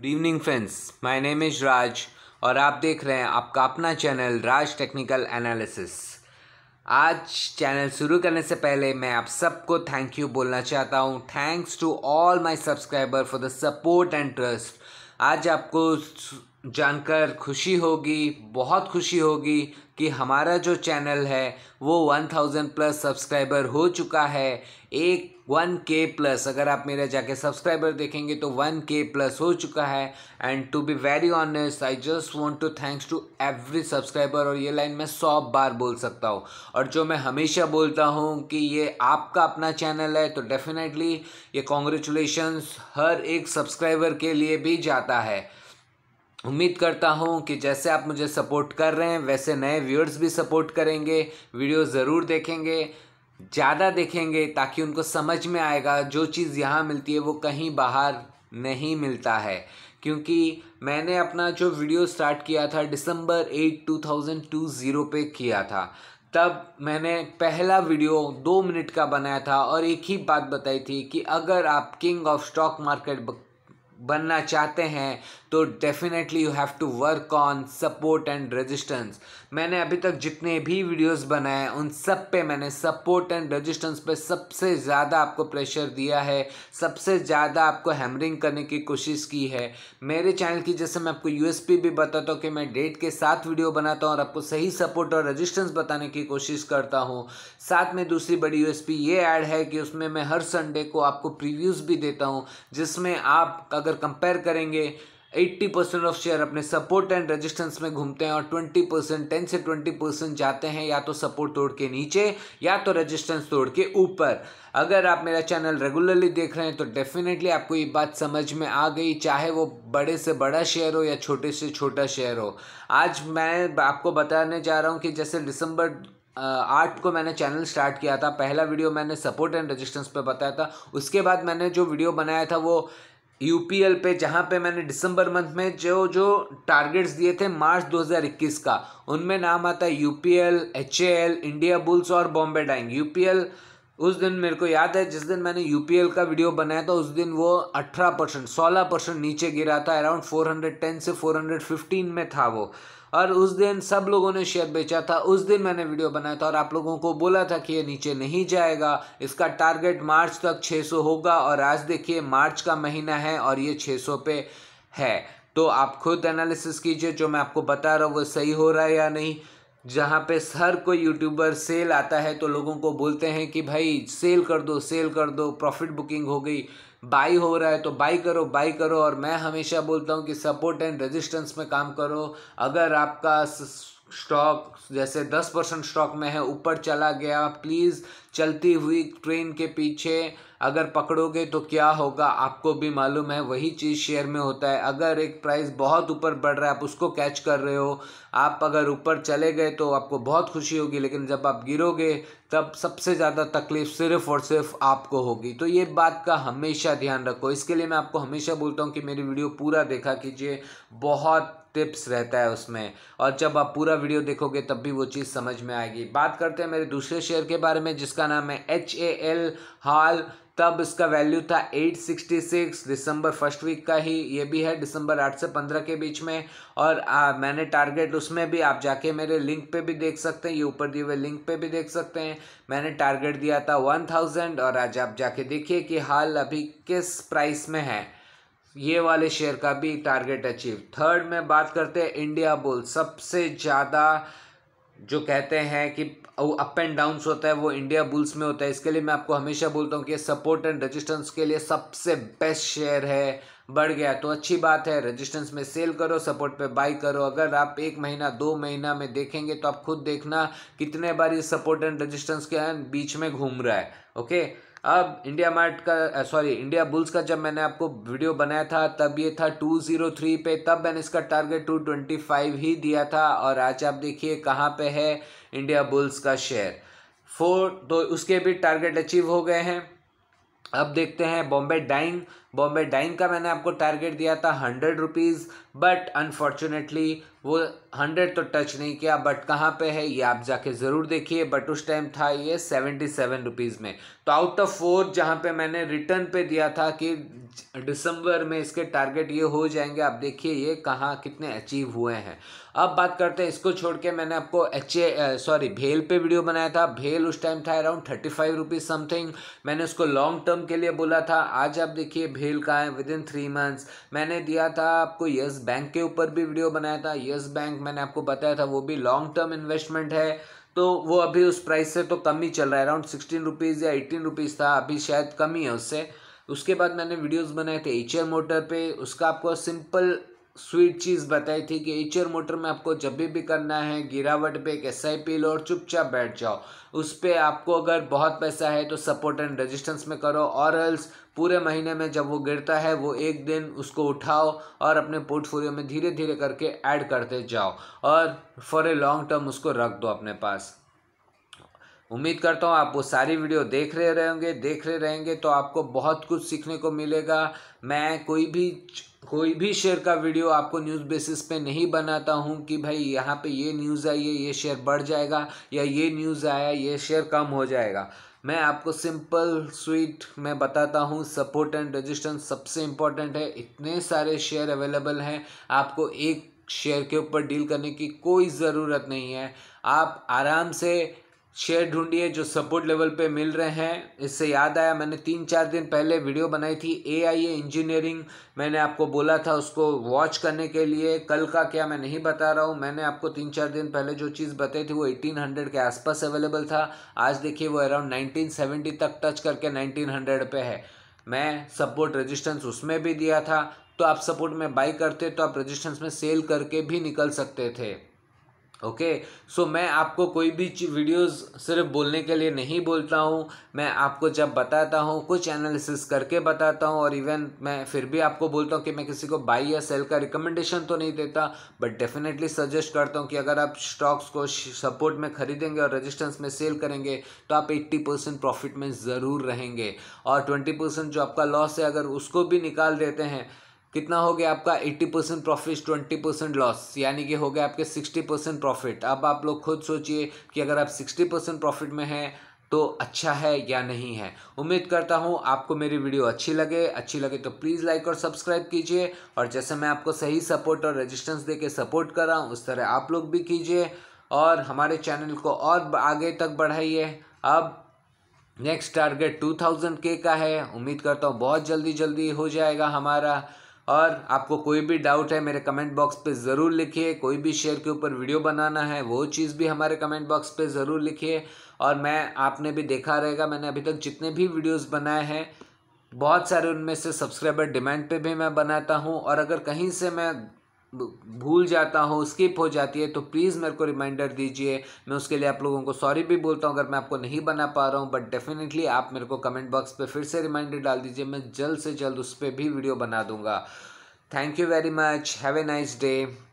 good evening friends my name is Raj और आप देख रहे हैं आपका अपना चैनल राज टेक्निकल एनालिसिस आज चैनल शुरू करने से पहले मैं आप सबको थैंक यू बोलना चाहता हूँ thanks to all my subscriber for the support and trust आज आपको जानकर खुशी होगी बहुत खुशी होगी कि हमारा जो चैनल है वो थाउजेंड प्लस सब्सक्राइबर हो चुका है एक वन के प्लस अगर आप मेरा जाके सब्सक्राइबर देखेंगे तो वन के प्लस हो चुका है and to be very honest I just want to thanks to every subscriber और ये लाइन मैं सौ बार बोल सकता हूँ और जो मैं हमेशा बोलता हूँ कि ये आपका अपना चैनल है तो डेफिनेटली ये कॉन्ग्रेचुलेशन हर एक सब्सक्राइबर के लिए भी जाता है उम्मीद करता हूँ कि जैसे आप मुझे सपोर्ट कर रहे हैं वैसे नए व्यूअर्स भी सपोर्ट करेंगे वीडियो ज़रूर देखेंगे ज़्यादा देखेंगे ताकि उनको समझ में आएगा जो चीज़ यहाँ मिलती है वो कहीं बाहर नहीं मिलता है क्योंकि मैंने अपना जो वीडियो स्टार्ट किया था December eight two thousand two zero पे किया था तब मैंने पहला वीडियो दो मिनट का बनाया था और एक ही बात बताई थी कि अगर आप किंग ऑफ स्टॉक मार्केट बनना चाहते हैं तो definitely you have to work on support and resistance मैंने अभी तक जितने भी वीडियोस बनाए उन सब पे मैंने सपोर्ट एंड रेजिस्टेंस पे सबसे ज़्यादा आपको प्रेशर दिया है सबसे ज़्यादा आपको हैमरिंग करने की कोशिश की है मेरे चैनल की जैसे मैं आपको यूएसपी भी बताता हूँ कि मैं डेट के साथ वीडियो बनाता हूँ और आपको सही सपोर्ट और रजिस्टेंस बताने की कोशिश करता हूँ साथ में दूसरी बड़ी यूएसपी ये ऐड है कि उसमें मैं हर संडे को आपको प्रिव्यूज़ भी देता हूँ जिसमें आप अगर अगर कंपेयर करेंगे 80 परसेंट ऑफ शेयर अपने सपोर्ट एंड रेजिस्टेंस में घूमते हैं और 20 परसेंट टेन से 20 परसेंट जाते हैं या तो सपोर्ट तोड़ के नीचे या तो रेजिस्टेंस तोड़ के ऊपर अगर आप मेरा चैनल रेगुलरली देख रहे हैं तो डेफिनेटली आपको ये बात समझ में आ गई चाहे वो बड़े से बड़ा शेयर हो या छोटे से छोटा शेयर हो आज मैं आपको बताने जा रहा हूँ कि जैसे दिसंबर आठ को मैंने चैनल स्टार्ट किया था पहला वीडियो मैंने सपोर्ट एंड रेजिस्टेंस पे बताया था उसके बाद मैंने जो वीडियो बनाया था वो यूपीएल पे जहाँ पे मैंने दिसंबर मंथ में जो जो टारगेट्स दिए थे मार्च 2021 का उनमें नाम आता है यूपीएल एचएएल इंडिया बुल्स और बॉम्बे डाइंग यूपीएल उस दिन मेरे को याद है जिस दिन मैंने यूपीएल का वीडियो बनाया था उस दिन वो 18 परसेंट सोलह परसेंट नीचे गिरा था अराउंड 410 से 415 में था वो और उस दिन सब लोगों ने शेयर बेचा था उस दिन मैंने वीडियो बनाया था और आप लोगों को बोला था कि ये नीचे नहीं जाएगा इसका टारगेट मार्च तक 600 होगा और आज देखिए मार्च का महीना है और ये 600 पे है तो आप खुद एनालिसिस कीजिए जो मैं आपको बता रहा हूँ वो सही हो रहा है या नहीं जहाँ पे हर कोई यूट्यूबर सेल आता है तो लोगों को बोलते हैं कि भाई सेल कर दो सेल कर दो प्रॉफिट बुकिंग हो गई बाई हो रहा है तो बाई करो बाई करो और मैं हमेशा बोलता हूँ कि सपोर्ट एंड रेजिस्टेंस में काम करो अगर आपका स्टॉक जैसे दस परसेंट स्टॉक में है ऊपर चला गया प्लीज़ चलती हुई ट्रेन के पीछे अगर पकड़ोगे तो क्या होगा आपको भी मालूम है वही चीज़ शेयर में होता है अगर एक प्राइस बहुत ऊपर बढ़ रहा है आप उसको कैच कर रहे हो आप अगर ऊपर चले गए तो आपको बहुत खुशी होगी लेकिन जब आप गिरोगे तब सबसे ज़्यादा तकलीफ़ सिर्फ और सिर्फ आपको होगी तो ये बात का हमेशा ध्यान रखो इसके लिए मैं आपको हमेशा बोलता हूँ कि मेरी वीडियो पूरा देखा कीजिए बहुत टिप्स रहता है उसमें और जब आप पूरा वीडियो देखोगे तब भी वो चीज़ समझ में आएगी बात करते हैं मेरे दूसरे शेयर के बारे में जिसका नाम है एच ए एल हाल तब इसका वैल्यू था 866 दिसंबर फर्स्ट वीक का ही ये भी है दिसंबर 8 से 15 के बीच में और आ, मैंने टारगेट उसमें भी आप जाके मेरे लिंक पे भी देख सकते हैं ये ऊपर दिए हुए लिंक पे भी देख सकते हैं मैंने टारगेट दिया था 1000 और आज आप जाके देखिए कि हाल अभी किस प्राइस में है ये वाले शेयर का भी टारगेट अचीव थर्ड में बात करते हैं इंडिया बुल सबसे ज़्यादा जो कहते हैं कि अप एंड डाउन्स होता है वो इंडिया बुल्स में होता है इसके लिए मैं आपको हमेशा बोलता हूँ कि सपोर्ट एंड रजिस्टेंस के लिए सबसे बेस्ट शेयर है बढ़ गया तो अच्छी बात है रजिस्टेंस में सेल करो सपोर्ट पे बाई करो अगर आप एक महीना दो महीना में देखेंगे तो आप खुद देखना कितने बार ये सपोर्ट एंड रजिस्टेंस के बीच में घूम रहा है ओके अब इंडिया मार्ट का सॉरी इंडिया बुल्स का जब मैंने आपको वीडियो बनाया था तब ये था टू ज़ीरो थ्री पे तब मैंने इसका टारगेट टू ट्वेंटी फाइव ही दिया था और आज आप देखिए कहाँ पे है इंडिया बुल्स का शेयर फोर तो उसके भी टारगेट अचीव हो गए हैं अब देखते हैं बॉम्बे डाइंग बॉम्बे डाइंग का मैंने आपको टारगेट दिया था हंड्रेड रुपीज़ बट अनफॉर्चुनेटली वो हंड्रेड तो टच नहीं किया बट कहाँ पे है ये आप जाके ज़रूर देखिए बट उस टाइम था ये सेवेंटी सेवन रुपीज़ में तो आउट ऑफ फोर जहाँ पे मैंने रिटर्न पे दिया था कि दिसंबर में इसके टारगेट ये हो जाएंगे आप देखिए ये कहाँ कितने अचीव हुए हैं अब बात करते हैं इसको छोड़ के मैंने आपको एच ए सॉरी भेल पे वीडियो बनाया था भेल उस टाइम था around thirty five rupees something मैंने उसको लॉन्ग टर्म के लिए बोला था आज आप देखिए फेल का है विद इन थ्री मंथ्स मैंने दिया था आपको यस बैंक के ऊपर भी वीडियो बनाया था यस बैंक मैंने आपको बताया था वो भी लॉन्ग टर्म इन्वेस्टमेंट है तो वो अभी उस प्राइस से तो कम ही चल रहा है अराउंड सिक्सटीन रुपीज़ या एटीन रुपीज़ था अभी शायद कम ही है उससे उसके बाद मैंने वीडियोस बनाए थे एच मोटर पे उसका आपको सिंपल स्वीट चीज़ बताई थी कि एचर मोटर में आपको जब भी भी करना है गिरावट पे एक एस आई पी लो और चुपचाप बैठ जाओ उस पर आपको अगर बहुत पैसा है तो सपोर्ट एंड रेजिस्टेंस में करो और एल्स पूरे महीने में जब वो गिरता है वो एक दिन उसको उठाओ और अपने पोर्टफोलियो में धीरे धीरे करके ऐड करते जाओ और फॉर ए लॉन्ग टर्म उसको रख दो अपने पास उम्मीद करता हूँ आप वो सारी वीडियो देख रहे रहेंगे देख रहे रहेंगे तो आपको बहुत कुछ सीखने को मिलेगा मैं कोई भी कोई भी शेयर का वीडियो आपको न्यूज़ बेसिस पे नहीं बनाता हूँ कि भाई यहाँ पे ये न्यूज़ आई है ये शेयर बढ़ जाएगा या ये न्यूज़ आया ये शेयर कम हो जाएगा मैं आपको सिंपल स्वीट मैं बताता हूँ सपोर्ट एंड रजिस्टेंस सबसे इम्पोर्टेंट है इतने सारे शेयर अवेलेबल हैं आपको एक शेयर के ऊपर डील करने की कोई ज़रूरत नहीं है आप आराम से शेयर ढूंढिए जो सपोर्ट लेवल पे मिल रहे हैं इससे याद आया मैंने तीन चार दिन पहले वीडियो बनाई थी ए आई ए इंजीनियरिंग मैंने आपको बोला था उसको वॉच करने के लिए कल का क्या मैं नहीं बता रहा हूँ मैंने आपको तीन चार दिन पहले जो चीज़ बताई थी वो एटीन हंड्रेड के आसपास अवेलेबल था आज देखिए वो अराउंड नाइनटीन सेवेंटी तक टच करके नाइनटीन हंड्रेड है मैं सपोर्ट रजिस्टेंस उसमें भी दिया था तो आप सपोर्ट में बाई करते तो आप रजिस्टेंस में सेल करके भी निकल सकते थे ओके okay, सो so मैं आपको कोई भी वीडियोस सिर्फ बोलने के लिए नहीं बोलता हूँ मैं आपको जब बताता हूँ कुछ एनालिसिस करके बताता हूँ और इवन मैं फिर भी आपको बोलता हूँ कि मैं किसी को बाई या सेल का रिकमेंडेशन तो नहीं देता बट डेफिनेटली सजेस्ट करता हूँ कि अगर आप स्टॉक्स को सपोर्ट में खरीदेंगे और रजिस्टेंस में सेल करेंगे तो आप एट्टी परसेंट प्रॉफिट में ज़रूर रहेंगे और ट्वेंटी परसेंट जो आपका लॉस है अगर उसको भी निकाल देते हैं कितना हो गया आपका 80 परसेंट प्रॉफिट 20 परसेंट लॉस यानी कि हो गया आपके 60 परसेंट प्रॉफिट अब आप लोग खुद सोचिए कि अगर आप 60 परसेंट प्रॉफिट में हैं तो अच्छा है या नहीं है उम्मीद करता हूँ आपको मेरी वीडियो अच्छी लगे अच्छी लगे तो प्लीज़ लाइक और सब्सक्राइब कीजिए और जैसे मैं आपको सही सपोर्ट और रजिस्टेंस दे के सपोर्ट कर रहा हूँ उस तरह आप लोग भी कीजिए और हमारे चैनल को और आगे तक बढ़ाइए अब नेक्स्ट टारगेट टू थाउजेंड के का है उम्मीद करता हूँ बहुत जल्दी जल्दी हो जाएगा हमारा और आपको कोई भी डाउट है मेरे कमेंट बॉक्स पे ज़रूर लिखिए कोई भी शेयर के ऊपर वीडियो बनाना है वो चीज़ भी हमारे कमेंट बॉक्स पे ज़रूर लिखिए और मैं आपने भी देखा रहेगा मैंने अभी तक जितने भी वीडियोस बनाए हैं बहुत सारे उनमें से सब्सक्राइबर डिमांड पे भी मैं बनाता हूँ और अगर कहीं से मैं भूल जाता हूँ स्किप हो जाती है तो प्लीज़ मेरे को रिमाइंडर दीजिए मैं उसके लिए आप लोगों को सॉरी भी बोलता हूँ अगर मैं आपको नहीं बना पा रहा हूँ बट डेफिनेटली आप मेरे को कमेंट बॉक्स पे फिर से रिमाइंडर डाल दीजिए मैं जल्द से जल्द उस पर भी वीडियो बना दूँगा thank you very much have a nice day